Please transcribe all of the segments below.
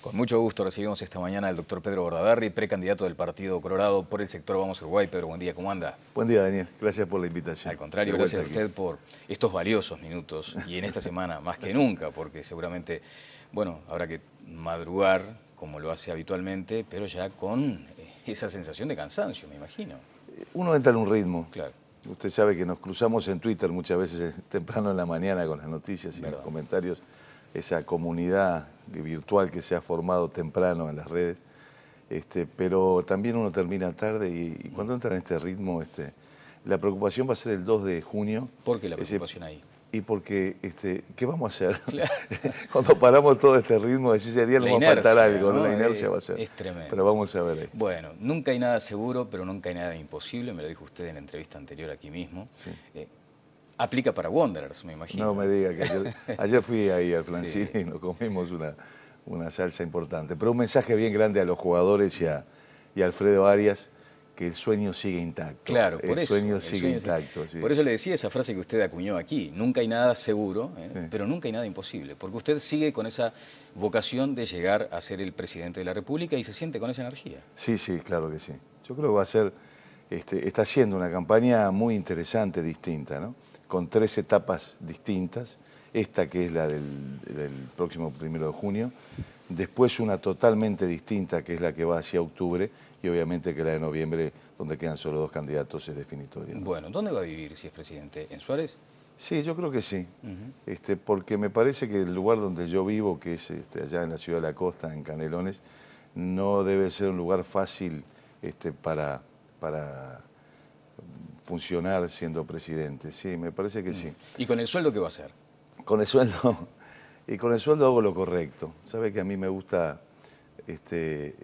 Con mucho gusto recibimos esta mañana al doctor Pedro Bordadarri, precandidato del Partido Colorado por el sector Vamos Uruguay. Pedro, buen día, ¿cómo anda? Buen día, Daniel. Gracias por la invitación. Al contrario, gracias a usted por estos valiosos minutos y en esta semana más que nunca, porque seguramente, bueno, habrá que madrugar como lo hace habitualmente, pero ya con eh, esa sensación de cansancio, me imagino. Uno entra en un ritmo. Claro. Usted sabe que nos cruzamos en Twitter muchas veces eh, temprano en la mañana con las noticias y los comentarios esa comunidad virtual que se ha formado temprano en las redes, este, pero también uno termina tarde y, cuando entra en este ritmo, este, la preocupación va a ser el 2 de junio. ¿Por qué la preocupación ahí? Y porque, este, ¿qué vamos a hacer? Cuando paramos todo este ritmo, decís, ese día nos va a faltar algo, La inercia va a ser. Es tremendo. Pero vamos a ver ahí. Bueno, nunca hay nada seguro, pero nunca hay nada imposible, me lo dijo usted en la entrevista anterior aquí mismo. Sí. Eh, Aplica para Wanderers, me imagino. No me diga que ayer, ayer fui ahí al Flancini y nos comimos una, una, salsa importante. Pero un mensaje bien grande a los jugadores y a, Alfredo Arias, que el sueño sigue intacto. Claro, por el Sueño sigue intacto. Por eso le decía esa frase que usted acuñó aquí, nunca hay nada seguro, ¿eh? pero nunca hay nada imposible, porque usted sigue con esa vocación de llegar a ser el presidente de la República y se siente con esa energía. Sí, sí, claro que sí. Yo creo que va a ser, este, está haciendo una campaña muy interesante, distinta, ¿no? con tres etapas distintas, esta que es la del, próximo primero de junio, después una totalmente distinta que es la que va hacia octubre y obviamente que la de noviembre, donde quedan solo dos candidatos, es definitoria. Bueno, ¿dónde va a vivir si es presidente? ¿En Suárez? Sí, yo creo que sí, este, porque me parece que el lugar donde yo vivo, que es este, allá en la ciudad de la costa, en Canelones, no debe ser un lugar fácil este, para, para funcionar siendo presidente, sí, me parece que mm. sí. ¿Y con el sueldo qué va a hacer? Con el sueldo, y con el sueldo hago lo correcto. Sabe que a mí me gusta este,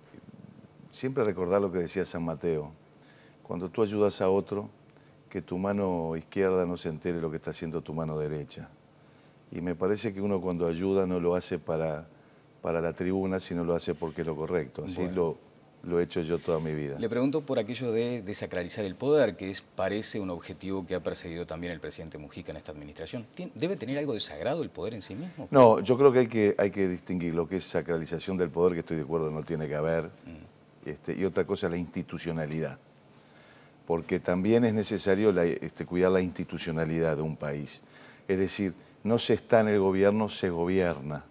siempre recordar lo que decía San Mateo. Cuando tú ayudas a otro, que tu mano izquierda no se entere lo que está haciendo tu mano derecha. Y me parece que uno cuando ayuda no lo hace para, para la tribuna, sino lo hace porque es lo correcto. Así lo, lo he hecho yo toda mi vida. Le pregunto por aquello de desacralizar el poder, que es, parece un objetivo que ha perseguido también el presidente Mujica en esta administración. ¿Debe tener algo de sagrado el poder en sí mismo? No, yo creo que hay que, hay que distinguir lo que es sacralización del poder, que estoy de acuerdo no tiene que haber, mm. este, y otra cosa la institucionalidad. Porque también es necesario este, cuidar la institucionalidad de un país. Es decir, no se está en el gobierno, se gobierna.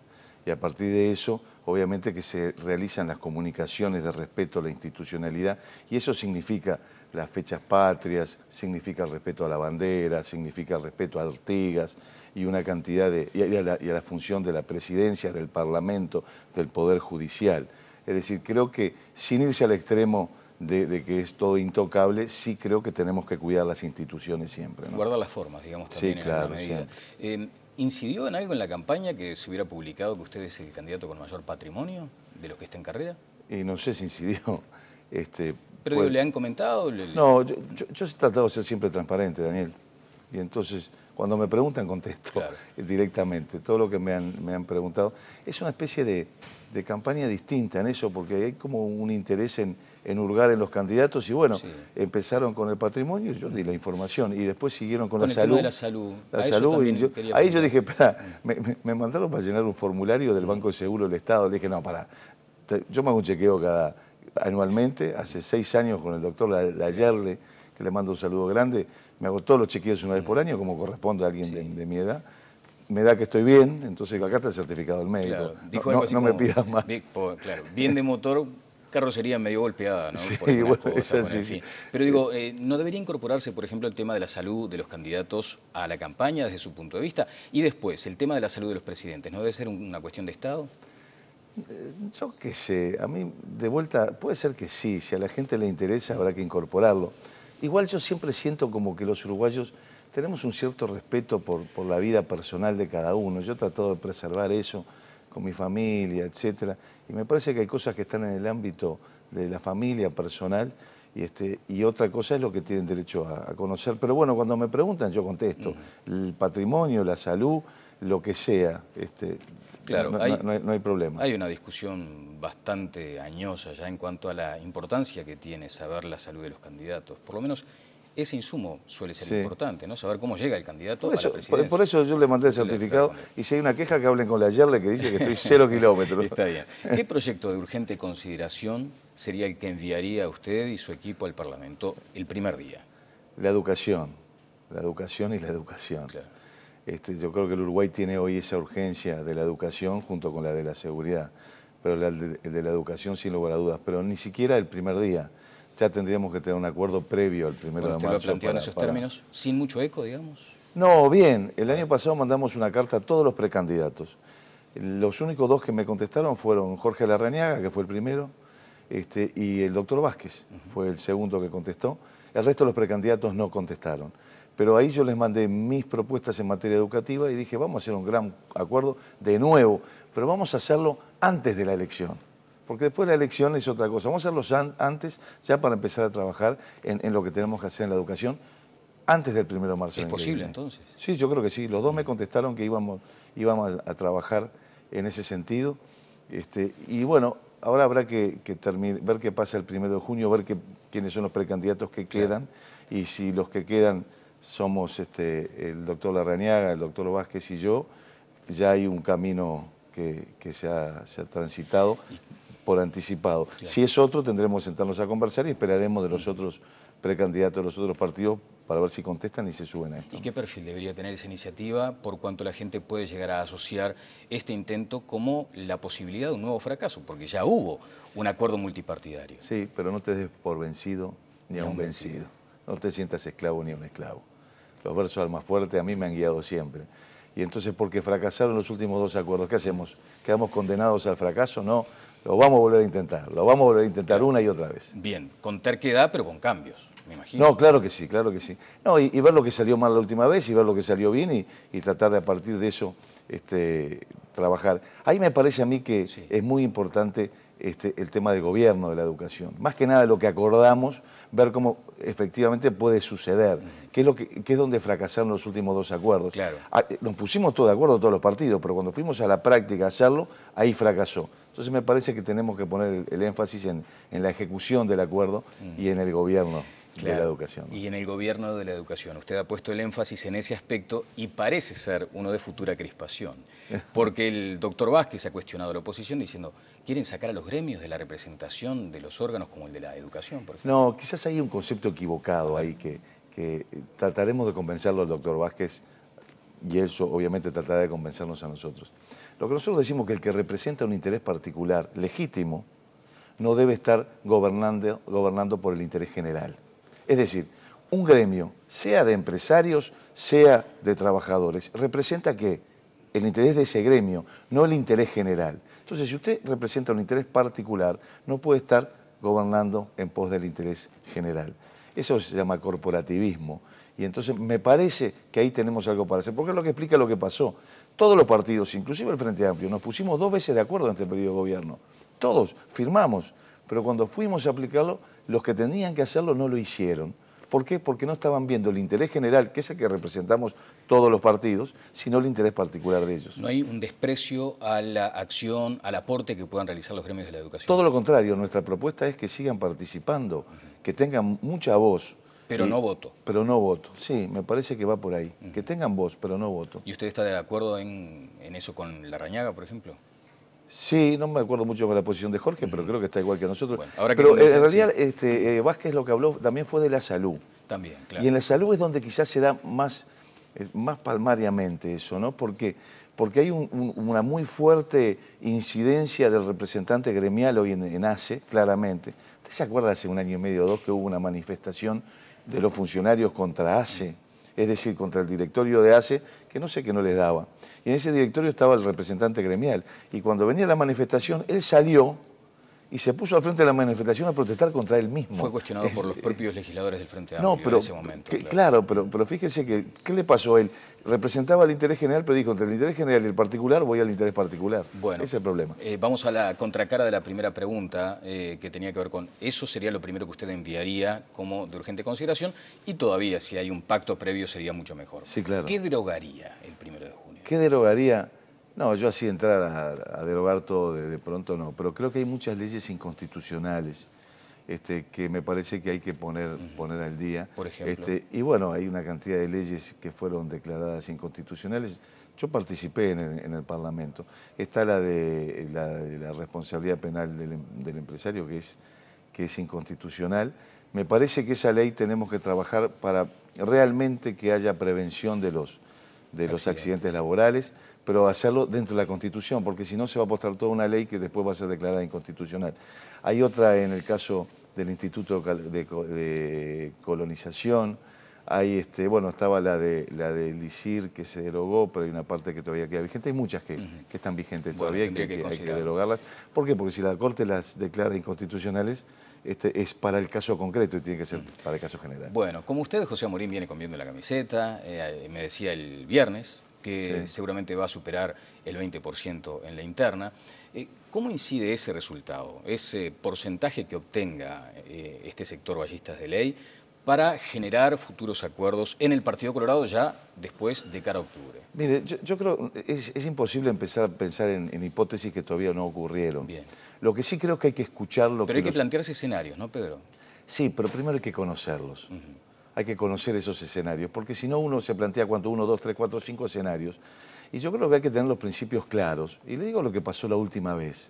Y a partir de eso obviamente que se realizan las comunicaciones de respeto a la institucionalidad y eso significa las fechas patrias, significa el respeto a la bandera, significa el respeto a Artigas y una cantidad de. Y a, la, función de la presidencia, del Parlamento, del Poder Judicial. Es decir, creo que sin irse al extremo de, que es todo intocable, sí creo que tenemos que cuidar las instituciones siempre. Guardar las formas, digamos, también sí, en eh, claro, ¿Incidió en algo en la campaña que se hubiera publicado que usted es el candidato con mayor patrimonio de los que está en carrera? Y eh, no sé si incidió. Este, ¿Pero pues le han comentado? no, yo, he tratado de ser siempre transparente, Daniel. Y entonces, cuando me preguntan, contesto directamente. Todo lo que me han, preguntado. Es una especie de campaña distinta en eso, porque hay como un interés en en hurgar en los candidatos y bueno, empezaron con el patrimonio, yo di la información y después siguieron con, la, salud, de la salud. La ahí yo dije, me, mandaron para llenar un formulario del Banco de Seguro del Estado. Le dije, no, para yo me hago un chequeo cada anualmente, hace seis años con el doctor Layerle, que le mando un saludo grande, me hago todos los chequeos una vez por año, como corresponde a alguien de, mi edad me da que estoy bien, entonces acá está el certificado del médico. dijo no, me pidas más. bien de motor carrocería medio golpeada, ¿no? Sí, bueno, Pero digo, eh, ¿no debería incorporarse, por ejemplo, el tema de la salud de los candidatos a la campaña desde su punto de vista? Y después, el tema de la salud de los presidentes, ¿no debe ser una cuestión de Estado? Eh, yo qué sé, a mí de vuelta puede ser que sí, si a la gente le interesa habrá que incorporarlo. Igual yo siempre siento como que los uruguayos tenemos un cierto respeto por, por la vida personal de cada uno, yo he tratado de preservar eso con mi familia, etcétera, Y me parece que hay cosas que están en el ámbito de la familia personal y, este, y otra cosa es lo que tienen derecho a, conocer. Pero bueno, cuando me preguntan yo contesto. Mm. El patrimonio, la salud, lo que sea, este, claro, hay, no, hay, problema. Hay una discusión bastante añosa ya en cuanto a la importancia que tiene saber la salud de los candidatos. Por lo menos ese insumo suele ser importante, ¿no? Saber cómo llega el candidato a la presidencia. Por, eso yo le mandé el certificado y si hay una queja que hablen con la Yerle que dice que estoy cero kilómetros. Está bien. ¿Qué proyecto de urgente consideración sería el que enviaría usted y su equipo al Parlamento el primer día? La educación. La educación y la educación. Este, yo creo que el Uruguay tiene hoy esa urgencia de la educación junto con la de la seguridad, pero la de la educación sin lugar a dudas, pero ni siquiera el primer día ya tendríamos que tener un acuerdo previo al primero de marzo. ¿Usted lo planteó en esos términos? ¿Sin mucho eco, digamos? No, bien. El año pasado mandamos una carta a todos los precandidatos. Los únicos dos que me contestaron fueron Jorge Larrañaga, que fue el primero, este, y el doctor Vázquez, fue el segundo que contestó. El resto de los precandidatos no contestaron. Pero ahí yo les mandé mis propuestas en materia educativa y dije, vamos a hacer un gran acuerdo de nuevo, pero vamos a hacerlo antes de la elección porque después de la elección es otra cosa. Vamos a hacerlo antes, ya para empezar a trabajar en, lo que tenemos que hacer en la educación, antes del 1 de marzo. ¿Es posible entonces? Sí, yo creo que sí. Los dos me mm. contestaron que íbamos, íbamos a, trabajar en ese sentido. Este, y bueno, ahora habrá que, que ver qué pasa el 1 de junio, ver que, quiénes son los precandidatos que quedan y si los que quedan somos este, el doctor Larrañaga, el doctor Vázquez y yo, ya hay un camino que, se, ha, se ha transitado por anticipado. Si es otro, tendremos que sentarnos a conversar y esperaremos de los otros precandidatos de los otros partidos para ver si contestan y se suben a esto. ¿Y qué perfil debería tener esa iniciativa por cuanto la gente puede llegar a asociar este intento como la posibilidad de un nuevo fracaso? Porque ya hubo un acuerdo multipartidario. Sí, pero no te des por vencido ni, a un vencido. No te sientas esclavo ni a un esclavo. Los versos al más fuerte a mí me han guiado siempre. Y entonces, ¿por qué fracasaron los últimos dos acuerdos, ¿qué hacemos? ¿Quedamos condenados al fracaso? No lo vamos a volver a intentar, lo vamos a volver a intentar una y otra vez. Bien, con terquedad, pero con cambios, me imagino. No, claro que sí, claro que sí. No, y, ver lo que salió mal la última vez y ver lo que salió bien y, tratar de a partir de eso este, trabajar. Ahí me parece a mí que es muy importante este, el tema de gobierno de la educación. Más que nada lo que acordamos, ver cómo efectivamente puede suceder, qué es, lo que, es donde fracasaron los últimos dos acuerdos. Ah, eh, nos pusimos todos de acuerdo, todos los partidos, pero cuando fuimos a la práctica a hacerlo, ahí fracasó. Entonces me parece que tenemos que poner el, énfasis en, la ejecución del acuerdo y en el gobierno la educación. Y en el gobierno de la educación. Usted ha puesto el énfasis en ese aspecto y parece ser uno de futura crispación. Porque el doctor Vázquez ha cuestionado a la oposición diciendo, ¿quieren sacar a los gremios de la representación de los órganos como el de la educación? No, quizás hay un concepto equivocado ahí que, eh, trataremos de convencerlo al doctor Vázquez y eso obviamente tratará de convencernos a nosotros. Lo que nosotros decimos es que el que representa un interés particular legítimo no debe estar gobernando por el interés general. Es decir, un gremio, sea de empresarios, sea de trabajadores, representa que el interés de ese gremio, no el interés general. Entonces, si usted representa un interés particular, no puede estar gobernando en pos del interés general. Eso se llama corporativismo. Y entonces me parece que ahí tenemos algo para hacer, porque es lo que explica lo que pasó. Todos los partidos, inclusive el Frente Amplio, nos pusimos dos veces de acuerdo en este periodo de gobierno. Todos firmamos pero cuando fuimos a aplicarlo, los que tenían que hacerlo no lo hicieron. ¿Por qué? Porque no estaban viendo el interés general, que es el que representamos todos los partidos, sino el interés particular de ellos. No hay un desprecio a la acción, al aporte que puedan realizar los gremios de la educación. Todo lo contrario, nuestra propuesta es que sigan participando, que tengan mucha voz. Pero no voto. Pero no voto, sí, me parece que va por ahí. Que tengan voz, pero no voto. ¿Y usted está de acuerdo en, en eso con la Rañaga, por ejemplo? Sí, no me acuerdo mucho con la posición de Jorge, pero creo que está igual que nosotros. pero eh, en realidad este, eh, Vázquez lo que habló también fue de la salud. También, claro. Y en la salud es donde quizás se da más, eh, más palmariamente eso, ¿no? Porque, porque hay una muy fuerte incidencia del representante gremial hoy en, en ACE, claramente. ¿Usted se acuerda hace un año y medio o dos que hubo una manifestación de los funcionarios contra ACE? es decir, contra el directorio de ACE, que no sé qué no les daba. Y en ese directorio estaba el representante gremial. Y cuando venía la manifestación, él salió y se puso al frente de la manifestación a protestar contra él mismo. Fue cuestionado por los eh, propios legisladores del Frente Amplio no, en ese momento. claro, pero, pero, fíjese que, ¿qué le pasó a él? Representaba el interés general, pero dijo, entre el interés general y el particular, voy al interés particular. Bueno, Ese es el problema. Eh, vamos a la contracara de la primera pregunta, eh, que tenía que ver con, eso sería lo primero que usted enviaría como de urgente consideración, y todavía, si hay un pacto previo, sería mucho mejor. Sí, claro. ¿Qué derogaría el primero de junio? ¿Qué derogaría? No, yo así entrar a, derogar todo de, pronto no, pero creo que hay muchas leyes inconstitucionales este, que me parece que hay que poner, al día. Por ejemplo. Este, y bueno, hay una cantidad de leyes que fueron declaradas inconstitucionales. Yo participé en el, Parlamento. Está la de la, responsabilidad penal em, del, empresario, que es, que es inconstitucional. Me parece que esa ley tenemos que trabajar para realmente que haya prevención de los, de los accidentes laborales, pero hacerlo dentro de la Constitución, porque si no se va a apostar toda una ley que después va a ser declarada inconstitucional. Hay otra en el caso del Instituto de, Colonización, hay este, bueno, estaba la de la del ICIR que se derogó, pero hay una parte que todavía queda vigente, hay muchas que, están vigentes todavía y que, hay que derogarlas. ¿Por qué? Porque si la Corte las declara inconstitucionales, este, es para el caso concreto y tiene que ser para el caso general. Bueno, como usted, José Morín viene comiendo la camiseta, eh, me decía el viernes, que seguramente va a superar el 20% en la interna. Eh, ¿Cómo incide ese resultado, ese porcentaje que obtenga eh, este sector ballistas de ley para generar futuros acuerdos en el Partido Colorado ya después de cara a octubre? Mire, yo, creo es, es imposible empezar a pensar en, hipótesis que todavía no ocurrieron. Bien. Lo que sí creo que hay que escuchar lo Pero hay que plantearse escenarios, ¿no, Pedro? Sí, pero primero hay que conocerlos hay que conocer esos escenarios, porque si no uno se plantea cuánto, uno, dos, tres, cuatro, cinco escenarios. Y yo creo que hay que tener los principios claros. Y le digo lo que pasó la última vez.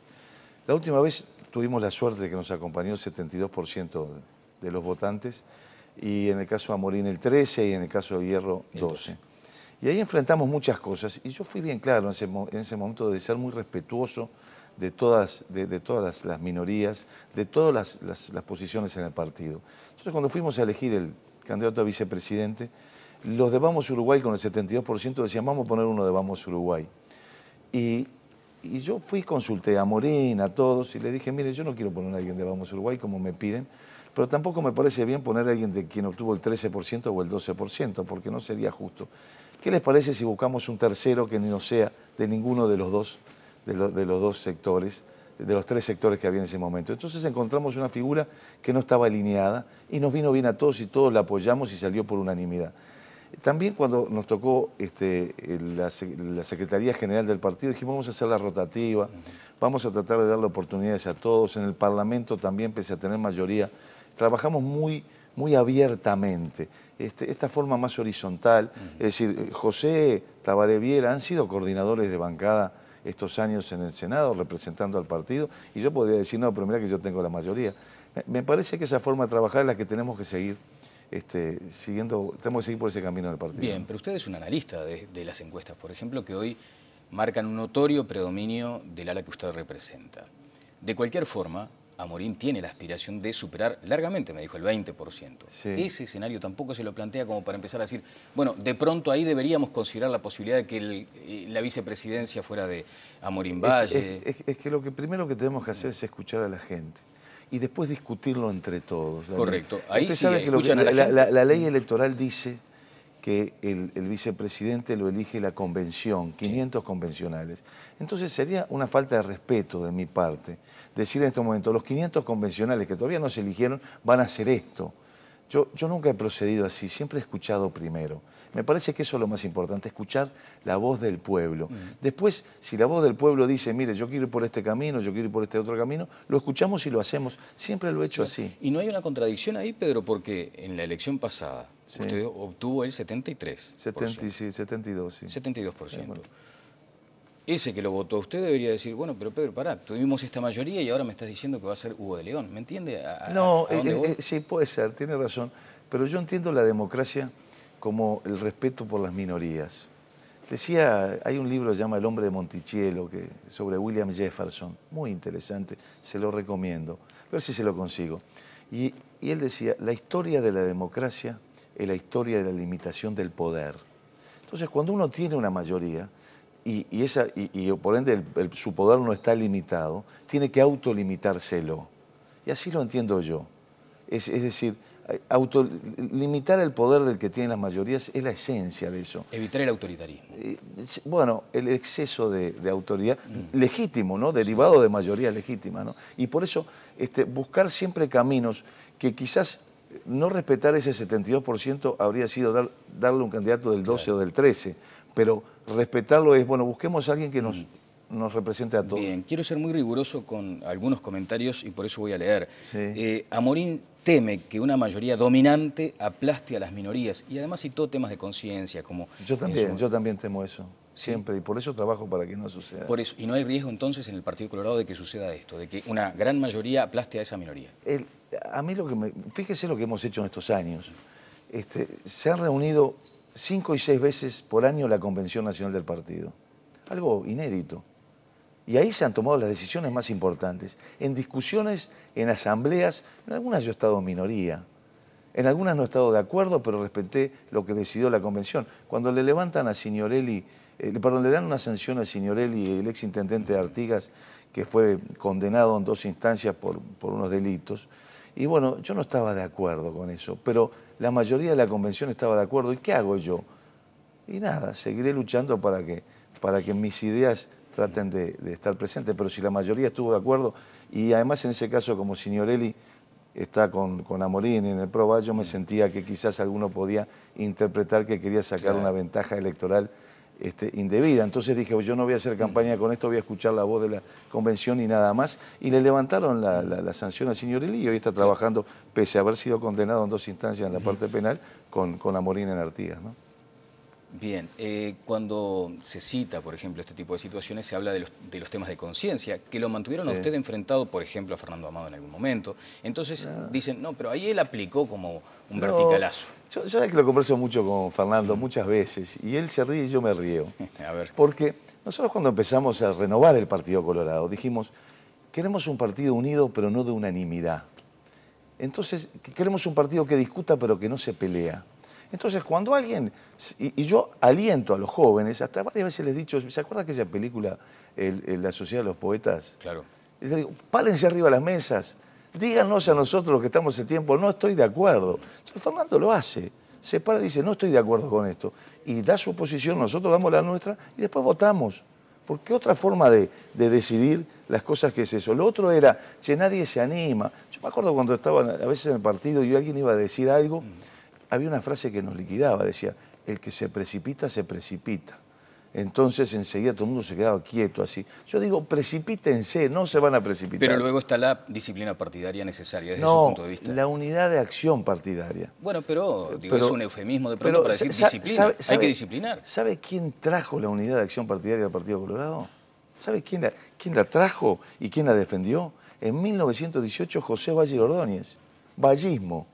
La última vez tuvimos la suerte de que nos acompañó el 72% de los votantes y en el caso de Amorín el 13 y en el caso de Hierro 12. Y ahí enfrentamos muchas cosas y yo fui bien claro en ese, momento de ser muy respetuoso de todas, de, todas las, minorías, de todas las posiciones en el partido. Entonces cuando fuimos a elegir el candidato a vicepresidente, los de Vamos Uruguay con el 72% decían, vamos a poner uno de Vamos Uruguay. Y, yo fui, consulté a Morín, a todos, y le dije, mire, yo no quiero poner a alguien de Vamos Uruguay como me piden, pero tampoco me parece bien poner a alguien de quien obtuvo el 13% o el 12%, porque no sería justo. ¿Qué les parece si buscamos un tercero que no sea de ninguno de los dos, de, de los dos sectores? de los tres sectores que había en ese momento. Entonces encontramos una figura que no estaba alineada y nos vino bien a todos y todos la apoyamos y salió por unanimidad. También cuando nos tocó este, la, Secretaría General del partido, dijimos vamos a hacer la rotativa, vamos a tratar de darle oportunidades a todos. En el Parlamento también, pese a tener mayoría, trabajamos muy, muy abiertamente. Este, esta forma más horizontal, es decir, José Tabaré Viera han sido coordinadores de bancada estos años en el Senado representando al partido y yo podría decir, no, pero mira que yo tengo la mayoría. Me parece que esa forma de trabajar es la que tenemos que seguir. Este, siguiendo, tenemos que seguir por ese camino del partido. Bien, pero usted es un analista de, de las encuestas, por ejemplo, que hoy marcan un notorio predominio del ala que usted representa. De cualquier forma, Amorín tiene la aspiración de superar largamente, me dijo, el 20%. Ese escenario tampoco se lo plantea como para empezar a decir, bueno, de pronto ahí deberíamos considerar la posibilidad de que eh, la vicepresidencia fuera de Amorín Valle. Es, que lo que primero que tenemos que hacer es escuchar a la gente y después discutirlo entre todos. Correcto. Ahí a la, la ley electoral dice que el, vicepresidente lo elige la convención, 500 convencionales. Entonces sería una falta de respeto de mi parte decir en este momento, los 500 convencionales que todavía no se eligieron van a hacer esto. Yo, yo nunca he procedido así, siempre he escuchado primero. Me parece que eso es lo más importante, escuchar la voz del pueblo. Después, si la voz del pueblo dice, mire, yo quiero ir por este camino, yo quiero ir por este otro camino, lo escuchamos y lo hacemos. Siempre lo he hecho así. ¿Y no hay una contradicción ahí, Pedro? Porque en la elección pasada, obtuvo el 73. 72, 72%. Ese que lo votó usted debería decir, bueno, pero Pedro, pará, tuvimos esta mayoría y ahora me estás diciendo que va a ser Hugo de León. ¿Me entiende? no, eh, eh, sí, puede ser, tiene razón. Pero yo entiendo la democracia como el respeto por las minorías. Decía, hay un libro que se llama El hombre de Monticello, que, sobre William Jefferson, muy interesante, se lo recomiendo, a ver si se lo consigo. y él decía, la historia de la democracia en la historia de la limitación del poder. Entonces, cuando uno tiene una mayoría y, esa, y, por ende su poder no está limitado, tiene que autolimitárselo. Y así lo entiendo yo. Es, decir, eh, limitar el poder del que tienen las mayorías es la esencia de eso. Evitar el autoritarismo. Eh, bueno, el exceso de, autoridad, legítimo, ¿no? Derivado de mayoría legítima, ¿no? Y por eso este, buscar siempre caminos que quizás no respetar ese 72% habría sido darle un candidato del 12 o del 13, pero respetarlo es, bueno, busquemos a alguien que nos, mm. nos represente a todos. Bien, quiero ser muy riguroso con algunos comentarios y por eso voy a leer. Eh, Amorín teme que una mayoría dominante aplaste a las minorías y además citó temas de conciencia como... Yo también, yo también temo eso siempre, y por eso trabajo para que no suceda. Por eso, y no hay riesgo entonces en el Partido Colorado de que suceda esto, de que una gran mayoría aplaste a esa minoría. a mí lo que me. Fíjese lo que hemos hecho en estos años. Este, se han reunido cinco y seis veces por año la Convención Nacional del Partido. Algo inédito. Y ahí se han tomado las decisiones más importantes. En discusiones, en asambleas, en algunas yo he estado en minoría. En algunas no he estado de acuerdo, pero respeté lo que decidió la convención. Cuando le levantan a Signorelli eh, perdón, le dan una sanción al señor Eli el ex intendente de Artigas, que fue condenado en dos instancias por, unos delitos. Y bueno, yo no estaba de acuerdo con eso, pero la mayoría de la convención estaba de acuerdo. ¿Y qué hago yo? Y nada, seguiré luchando para que, para que mis ideas traten de, estar presentes, pero si la mayoría estuvo de acuerdo, y además en ese caso como Eli está con, con Amorín en el Proba, yo me sentía que quizás alguno podía interpretar que quería sacar una ventaja electoral este, indebida. Entonces dije, yo no voy a hacer campaña mm. con esto, voy a escuchar la voz de la convención y nada más. Y le levantaron la, sanción al señor Ili y hoy está trabajando, pese a haber sido condenado en dos instancias en la parte penal, con, con morina en Artigas. Bien, eh, cuando se cita, por ejemplo, este tipo de situaciones, se habla de los, temas de conciencia, que lo mantuvieron a usted enfrentado, por ejemplo, a Fernando Amado en algún momento. Entonces ah. dicen, no, pero ahí él aplicó como un verticalazo. Yo, yo es que lo converso mucho con Fernando muchas veces, y él se ríe y yo me río. a ver. Porque nosotros cuando empezamos a renovar el Partido Colorado, dijimos, queremos un partido unido, pero no de unanimidad. Entonces, queremos un partido que discuta, pero que no se pelea. Entonces, cuando alguien, y, yo aliento a los jóvenes, hasta varias veces les he dicho, ¿se acuerda aquella película, La Sociedad de los Poetas? Claro. les digo, párense arriba las mesas, díganos a nosotros los que estamos en tiempo, no estoy de acuerdo. Entonces, Fernando lo hace, se para y dice, no estoy de acuerdo con esto. Y da su posición, nosotros damos la nuestra y después votamos. Porque otra forma de, decidir las cosas que es eso. Lo otro era, si nadie se anima. Yo me acuerdo cuando estaba a veces en el partido y alguien iba a decir algo. Mm había una frase que nos liquidaba, decía, el que se precipita, se precipita. Entonces enseguida todo el mundo se quedaba quieto así. Yo digo, precipítense, no se van a precipitar. Pero luego está la disciplina partidaria necesaria desde su punto de vista. la unidad de acción partidaria. Bueno, pero, es un eufemismo de pronto para decir disciplina. Hay que disciplinar. ¿Sabe quién trajo la unidad de acción partidaria del Partido Colorado? ¿Sabe quién la, quién la trajo y quién la defendió? En 1918, José Valle Ordóñez. Vallismo.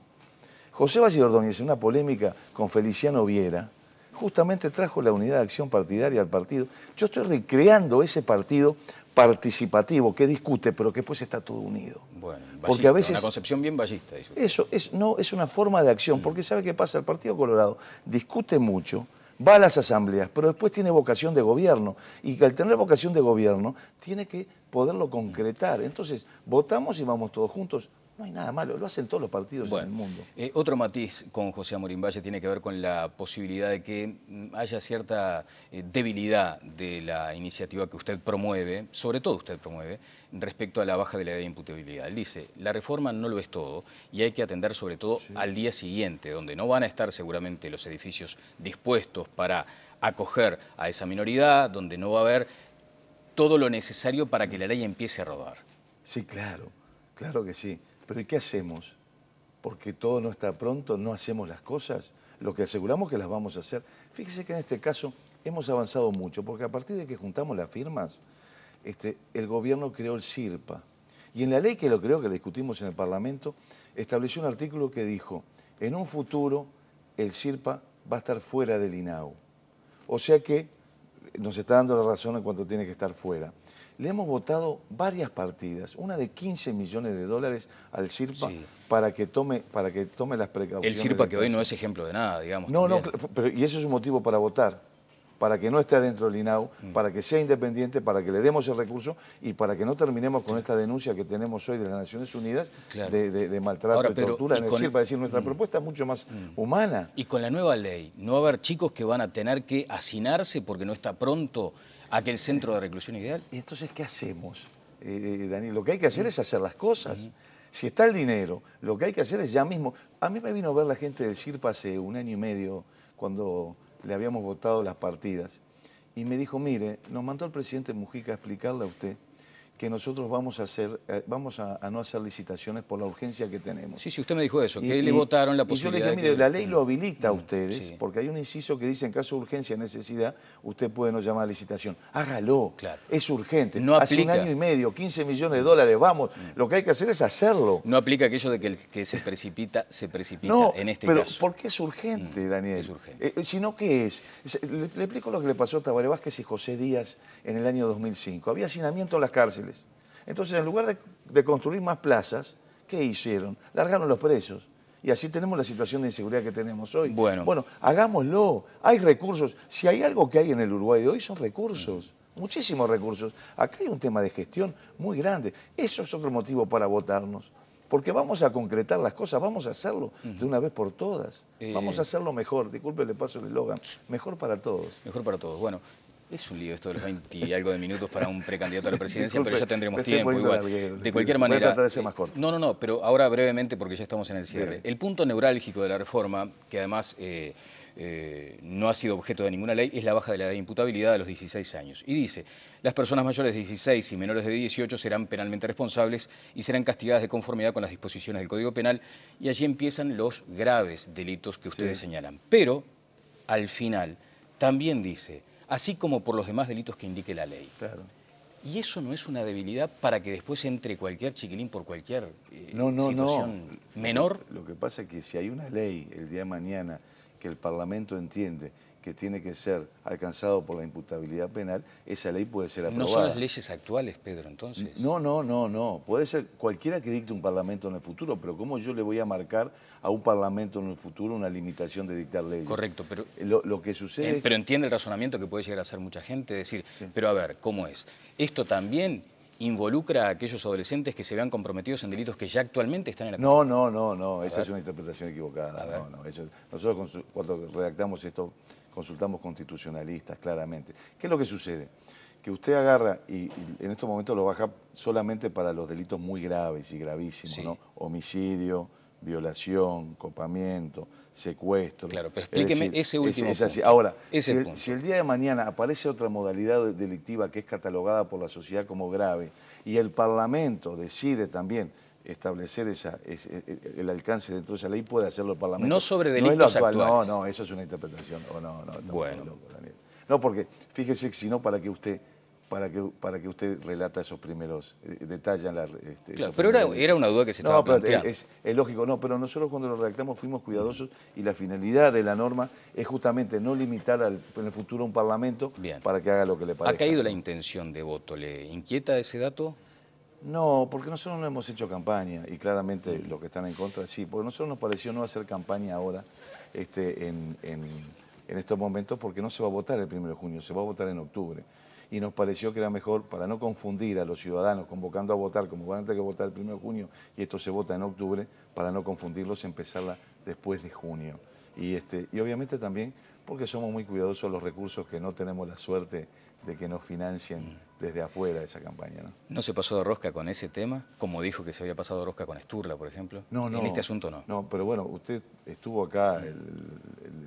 José Valle Ordóñez, en una polémica con Feliciano Viera, justamente trajo la unidad de acción partidaria al partido. Yo estoy recreando ese partido participativo que discute, pero que después está todo unido. Bueno, porque a veces una concepción bien ballista. Eso. es no es una forma de acción, mm. porque sabe qué pasa el Partido Colorado discute mucho, va a las asambleas, pero después tiene vocación de gobierno y al tener vocación de gobierno tiene que poderlo concretar. Entonces votamos y vamos todos juntos no hay nada malo, lo hacen todos los partidos en el mundo. Eh, otro matiz con José Amorim Valle tiene que ver con la posibilidad de que mm, haya cierta eh, debilidad de la iniciativa que usted promueve, sobre todo usted promueve, respecto a la baja de la edad de imputabilidad. Él dice, la reforma no lo es todo y hay que atender sobre todo al día siguiente, donde no van a estar seguramente los edificios dispuestos para acoger a esa minoridad, donde no va a haber todo lo necesario para que la ley empiece a rodar. Sí, claro, claro que sí. Pero ¿y qué hacemos? Porque todo no está pronto, no hacemos las cosas, lo que aseguramos que las vamos a hacer. Fíjese que en este caso hemos avanzado mucho, porque a partir de que juntamos las firmas, este, el gobierno creó el CIRPA. Y en la ley que lo creo que discutimos en el Parlamento, estableció un artículo que dijo, en un futuro el CIRPA va a estar fuera del INAU. O sea que nos está dando la razón en cuanto tiene que estar fuera le hemos votado varias partidas, una de 15 millones de dólares al CIRPA para, que tome, para que tome las precauciones. El CIRPA que hoy no es ejemplo de nada, digamos. No, no, pero, y eso es un motivo para votar para que no esté dentro del INAU, mm. para que sea independiente, para que le demos el recurso y para que no terminemos con esta denuncia que tenemos hoy de las Naciones Unidas de, de, maltrato y tortura. en para decir, nuestra mm. propuesta es mucho más mm. humana. Y con la nueva ley, no va a haber chicos que van a tener que hacinarse porque no está pronto aquel centro de reclusión ideal. ¿Y entonces qué hacemos, eh, eh, Daniel? Dani? Lo que hay que hacer es hacer las cosas. Si está el dinero, lo que hay que hacer es ya mismo. A mí me vino a ver la gente del CIRPA hace un año y medio, cuando le habíamos votado las partidas. Y me dijo, mire, nos mandó el presidente Mujica a explicarle a usted que nosotros vamos a hacer, eh, vamos a, no hacer licitaciones por la urgencia que tenemos. Sí, sí, usted me dijo eso, que le votaron la posibilidad. Y yo le dije, mire, la ley lo habilita a mm, ustedes, porque hay un inciso que dice en caso de urgencia, necesidad, usted puede no llamar a licitación. Hágalo, claro. es urgente. No Hace un año y medio, 15 millones de dólares, vamos, mm. lo que hay que hacer es hacerlo. No aplica aquello de que el que se precipita, se precipita en este pero, caso. pero qué es urgente, mm, Daniel. Es urgente. Eh, sino qué es, le, explico lo que le pasó a Tabare Vázquez y José Díaz en el año 2005. Había hacinamiento en las cárceles. Entonces, en lugar de, construir más plazas, ¿qué hicieron? Largaron los presos. Y así tenemos la situación de inseguridad que tenemos hoy. Bueno. hagámoslo. Hay recursos. Si hay algo que hay en el Uruguay de hoy son recursos. Mm. Muchísimos recursos. Acá hay un tema de gestión muy grande. Eso es otro motivo para votarnos. Porque vamos a concretar las cosas, vamos a hacerlo de una vez por todas. Eh. Vamos a hacerlo mejor. Disculpe, le paso el eslogan. Mejor para todos. Mejor para todos. Bueno. Es un lío esto de los 20 y algo de minutos para un precandidato a la presidencia, pero ya tendremos tiempo igual. de cualquier manera. Eh, no, no, no, pero ahora brevemente porque ya estamos en el cierre. El punto neurálgico de la reforma, que además eh, eh, no ha sido objeto de ninguna ley, es la baja de la edad de imputabilidad a los 16 años. Y dice, las personas mayores de 16 y menores de 18 serán penalmente responsables y serán castigadas de conformidad con las disposiciones del Código Penal y allí empiezan los graves delitos que ustedes señalan. Pero, al final, también dice así como por los demás delitos que indique la ley. Claro. Y eso no es una debilidad para que después entre cualquier chiquilín por cualquier eh, situación menor. Lo que pasa es que si hay una ley el día de mañana que el Parlamento entiende que tiene que ser alcanzado por la imputabilidad penal, esa ley puede ser aprobada. ¿No son las leyes actuales, Pedro, entonces? No, no, no, no. Puede ser cualquiera que dicte un parlamento en el futuro, pero ¿cómo yo le voy a marcar a un parlamento en el futuro una limitación de dictar leyes? Correcto, pero... Lo, que sucede... pero entiende el razonamiento que puede llegar a hacer mucha gente, decir, pero a ver, ¿cómo es? Esto también involucra a aquellos adolescentes que se vean comprometidos en delitos que ya actualmente están en la No, no, no, no, esa es una interpretación equivocada. nosotros cuando redactamos esto consultamos constitucionalistas claramente. ¿Qué es lo que sucede? Que usted agarra, y, en estos momentos lo baja solamente para los delitos muy graves y gravísimos, ¿no? Homicidio, violación, copamiento, secuestro. Claro, pero explíqueme ese último Ahora, si, el, día de mañana aparece otra modalidad delictiva que es catalogada por la sociedad como grave y el Parlamento decide también establecer esa, e, e, el alcance dentro de esa ley, puede hacerlo el Parlamento. No sobre delitos no actuales. No, no, eso es una interpretación. Oh, no, no, bueno. No, porque fíjese sino no, para que usted para que, para que usted relata esos primeros, eh, detalles. Este, pero era, una duda que se estaba planteando. Es, lógico, no, pero nosotros cuando lo redactamos fuimos cuidadosos y la finalidad de la norma es justamente no limitar en el futuro un parlamento para que haga lo que le parezca. ¿Ha caído la intención de voto? ¿Le inquieta ese dato? No, porque nosotros no hemos hecho campaña y claramente los que están en contra sí, porque nosotros nos pareció no hacer campaña ahora este, en, en estos momentos porque no se va a votar el 1 de junio, se va a votar en octubre y nos pareció que era mejor, para no confundir a los ciudadanos convocando a votar, como van a tener que votar el 1 de junio y esto se vota en octubre, para no confundirlos, empezarla después de junio. Y, este, y obviamente también porque somos muy cuidadosos los recursos que no tenemos la suerte de que nos financien desde afuera esa campaña. ¿no? ¿No se pasó de rosca con ese tema? Como dijo que se había pasado de rosca con Esturla, por ejemplo. No, no. En este asunto no. No, pero bueno, usted estuvo acá,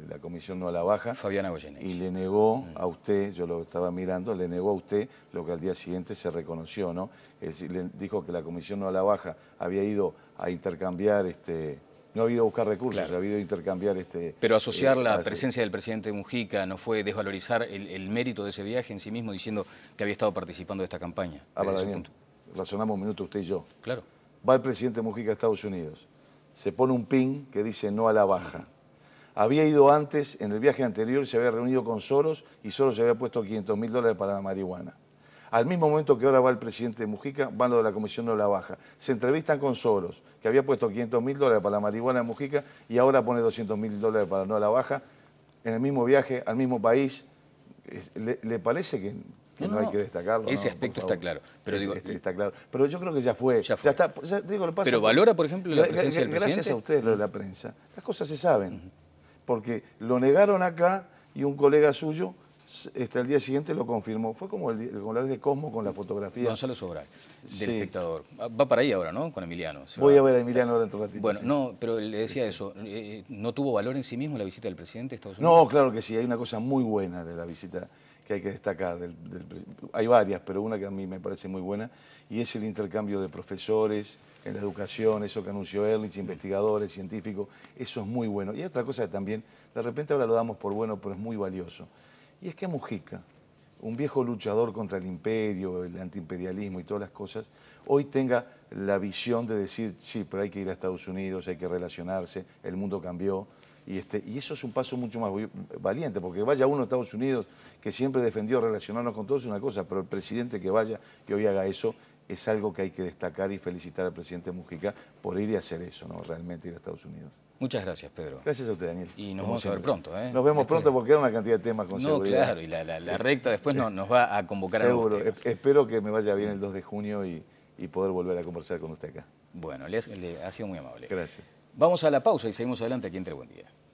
la comisión no a la baja. Fabiana Goyeneche. Y le negó a usted, yo lo estaba mirando, le negó a usted lo que al día siguiente se reconoció, ¿no? le dijo que la comisión no a la baja había ido a intercambiar este, no ha habido buscar recursos, ha habido intercambiar este... Pero eh, asociar la presencia del presidente Mujica no fue desvalorizar el, mérito de ese viaje en sí mismo diciendo que había estado participando de esta campaña. Ah, Razonamos un minuto usted y yo. Claro. Va el presidente Mujica a Estados Unidos, se pone un pin que dice no a la baja. Había ido antes, en el viaje anterior, se había reunido con Soros y Soros se había puesto 500 mil dólares para la marihuana. Al mismo momento que ahora va el presidente Mujica, van lo de la Comisión de la Baja. Se entrevistan con Soros, que había puesto 500 mil dólares para la marihuana de Mujica y ahora pone 200 mil dólares para no la baja. En el mismo viaje, al mismo país. ¿Le, parece que, no, hay que destacarlo. Ese aspecto está claro. Pero, este está claro. pero yo creo que ya fue. Ya, pero valora, por ejemplo, la presencia del presidente. Gracias a ustedes, lo de la prensa. Las cosas se saben. Porque lo negaron acá y un colega suyo el este, el día siguiente lo confirmó. Fue como el, la vez de Cosmo con la fotografía. Gonzalo Sobral, del espectador. Va para ahí ahora, ¿no? Con Emiliano. Voy a ver a Emiliano ahora en tu ratito. Bueno, no, pero le decía eso. Eh, eh, ¿No tuvo valor en sí mismo la visita del presidente de Estados Unidos? No, claro que sí. Hay una cosa muy buena de la visita que hay que destacar. hay varias, pero una que a mí me parece muy buena y es el intercambio de profesores en la educación, eso que anunció Erlich, investigadores, científicos, eso es muy bueno. Y otra cosa también, de repente ahora lo damos por bueno, pero es muy valioso. Y es que Mujica, un viejo luchador contra el imperio, el antiimperialismo y todas las cosas, hoy tenga la visión de decir, sí, pero hay que ir a Estados Unidos, hay que relacionarse, el mundo cambió. Y, este, y eso es un paso mucho más valiente, porque vaya uno a Estados Unidos, que siempre defendió relacionarnos con todos, es una cosa, pero el presidente que vaya que hoy haga eso es algo que hay que destacar y felicitar al presidente Mujica por ir y hacer eso, ¿no? Realmente ir a Estados Unidos. Muchas gracias, Pedro. Gracias a usted, Daniel. Y nos vamos a ver pronto, ¿eh? Nos vemos este- pronto porque era una cantidad de temas con no, claro, y la, recta después nos va a convocar Seguro. Seguro. Espero que me vaya bien el 2 de junio y, poder volver a conversar con usted acá. Bueno, le, ha sido muy amable. Gracias. Vamos a la pausa y seguimos adelante aquí entre Buen Día.